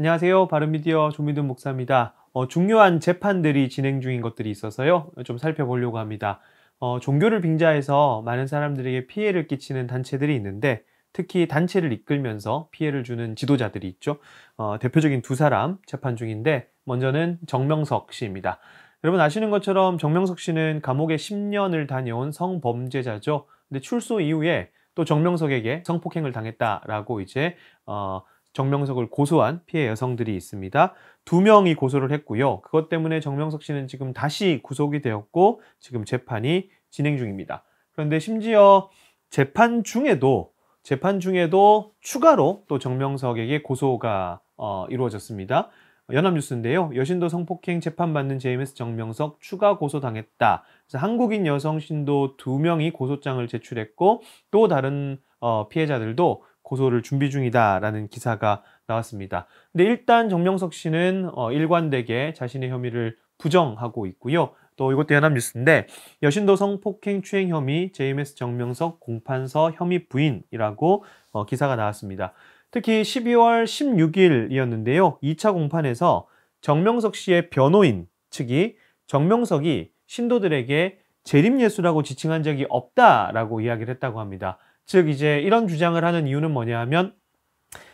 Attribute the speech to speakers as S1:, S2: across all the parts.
S1: 안녕하세요. 바른미디어 조미돈 목사입니다. 어, 중요한 재판들이 진행 중인 것들이 있어서요. 좀 살펴보려고 합니다. 어, 종교를 빙자해서 많은 사람들에게 피해를 끼치는 단체들이 있는데 특히 단체를 이끌면서 피해를 주는 지도자들이 있죠. 어, 대표적인 두 사람 재판 중인데 먼저는 정명석 씨입니다. 여러분 아시는 것처럼 정명석 씨는 감옥에 10년을 다녀온 성범죄자죠. 근데 출소 이후에 또 정명석에게 성폭행을 당했다라고 이제 어, 정명석을 고소한 피해 여성들이 있습니다. 두 명이 고소를 했고요. 그것 때문에 정명석 씨는 지금 다시 구속이 되었고 지금 재판이 진행 중입니다. 그런데 심지어 재판 중에도 재판 중에도 추가로 또 정명석에게 고소가 어, 이루어졌습니다. 연합뉴스인데요. 여신도 성폭행 재판받는 JMS 정명석 추가 고소당했다. 그래서 한국인 여성 신도 두 명이 고소장을 제출했고 또 다른 어, 피해자들도 고소를 준비 중이다라는 기사가 나왔습니다. 근데 일단 정명석 씨는 어, 일관되게 자신의 혐의를 부정하고 있고요. 또 이것도 연합뉴스인데 여신도 성폭행 추행 혐의 JMS 정명석 공판서 혐의 부인이라고 어, 기사가 나왔습니다. 특히 12월 16일이었는데요. 2차 공판에서 정명석 씨의 변호인 측이 정명석이 신도들에게 재림예수라고 지칭한 적이 없다라고 이야기를 했다고 합니다. 즉 이제 이런 주장을 하는 이유는 뭐냐 하면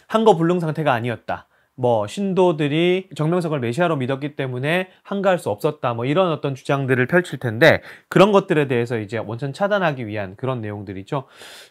S1: 한 거 불능 상태가 아니었다. 뭐 신도들이 정명석을 메시아로 믿었기 때문에 한가할 수 없었다 뭐 이런 어떤 주장들을 펼칠 텐데 그런 것들에 대해서 이제 원천 차단하기 위한 그런 내용들이죠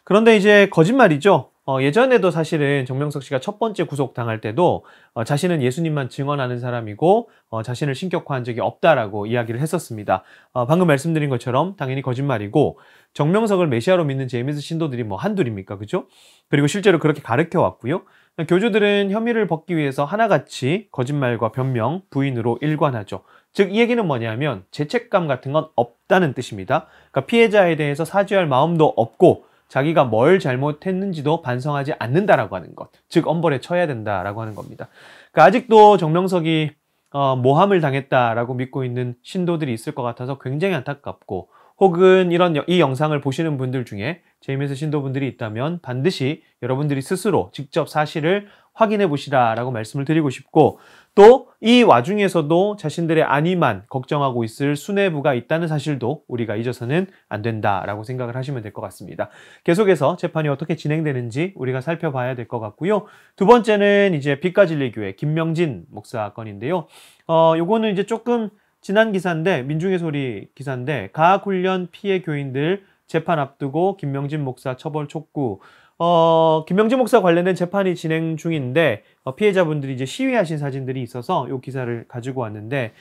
S1: 그런데 이제 거짓말이죠 어, 예전에도 사실은 정명석 씨가 첫 번째 구속당할 때도 어, 자신은 예수님만 증언하는 사람이고 어, 자신을 신격화한 적이 없다라고 이야기를 했었습니다. 어, 방금 말씀드린 것처럼 당연히 거짓말이고 정명석을 메시아로 믿는 제임스 신도들이 뭐 한둘입니까? 그죠? 그리고 실제로 그렇게 가르켜 왔고요. 교주들은 혐의를 벗기 위해서 하나같이 거짓말과 변명, 부인으로 일관하죠. 즉, 이 얘기는 뭐냐면 죄책감 같은 건 없다는 뜻입니다. 그러니까 피해자에 대해서 사죄할 마음도 없고 자기가 뭘 잘못했는지도 반성하지 않는다라고 하는 것. 즉, 엄벌에 처해야 된다라고 하는 겁니다. 그러니까 아직도 정명석이 어, 모함을 당했다라고 믿고 있는 신도들이 있을 것 같아서 굉장히 안타깝고 혹은 이런 이 영상을 보시는 분들 중에 제임에서 신도분들이 있다면 반드시 여러분들이 스스로 직접 사실을 확인해 보시라라고 말씀을 드리고 싶고 또이 와중에서도 자신들의 안위만 걱정하고 있을 수뇌부가 있다는 사실도 우리가 잊어서는 안 된다라고 생각을 하시면 될 것 같습니다. 계속해서 재판이 어떻게 진행되는지 우리가 살펴봐야 될 것 같고요. 두 번째는 이제 빛과 진리교회 김명진 목사 건인데요. 어, 요거는 이제 조금 지난 기사인데 민중의 소리 기사인데 가학훈련 피해 교인들 재판 앞두고 김명진 목사 처벌 촉구. 어, 김명진 목사 관련된 재판이 진행 중인데 어, 피해자분들이 이제 시위하신 사진들이 있어서 이 기사를 가지고 왔는데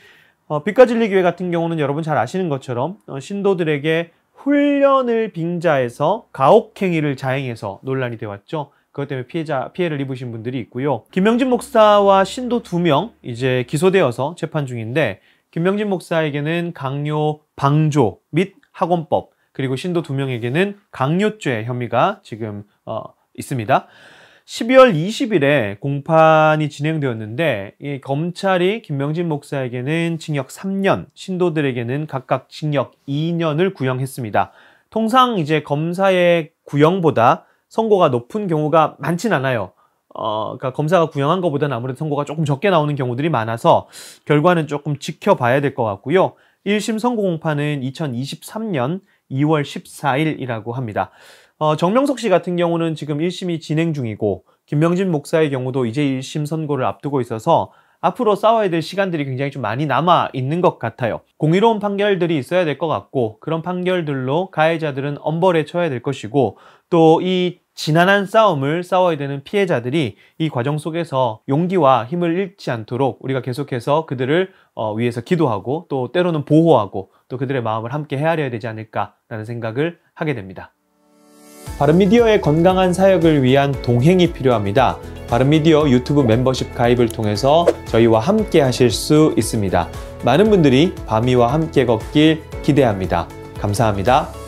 S1: 어, 빛과 진리 교회 같은 경우는 여러분 잘 아시는 것처럼 어, 신도들에게 훈련을 빙자해서 가혹행위를 자행해서 논란이 되어 왔죠. 그것 때문에 피해자 피해를 입으신 분들이 있고요. 김명진 목사와 신도 두 명 이제 기소되어서 재판 중인데 김명진 목사에게는 강요, 방조 및 학원법 그리고 신도 두 명에게는 강요죄 혐의가 지금 어, 있습니다. 12월 20일에 공판이 진행되었는데 검찰이 김명진 목사에게는 징역 3년, 신도들에게는 각각 징역 2년을 구형했습니다. 통상 이제 검사의 구형보다 선고가 높은 경우가 많진 않아요. 어, 그러니까 검사가 구형한 것보다는 아무래도 선고가 조금 적게 나오는 경우들이 많아서 결과는 조금 지켜봐야 될 것 같고요. 1심 선고 공판은 2023년 2월 14일이라고 합니다. 어, 정명석 씨 같은 경우는 지금 1심이 진행 중이고 김명진 목사의 경우도 이제 1심 선고를 앞두고 있어서 앞으로 싸워야 될 시간들이 굉장히 좀 많이 남아 있는 것 같아요. 공의로운 판결들이 있어야 될 것 같고 그런 판결들로 가해자들은 엄벌에 처해야 될 것이고 또 이 지난한 싸움을 싸워야 되는 피해자들이 이 과정 속에서 용기와 힘을 잃지 않도록 우리가 계속해서 그들을 어, 위해서 기도하고 또 때로는 보호하고 또 그들의 마음을 함께 헤아려야 되지 않을까라는 생각을 하게 됩니다. 바른미디어의 건강한 사역을 위한 동행이 필요합니다. 바른미디어 유튜브 멤버십 가입을 통해서 저희와 함께 하실 수 있습니다. 많은 분들이 밤이와 함께 걷길 기대합니다. 감사합니다.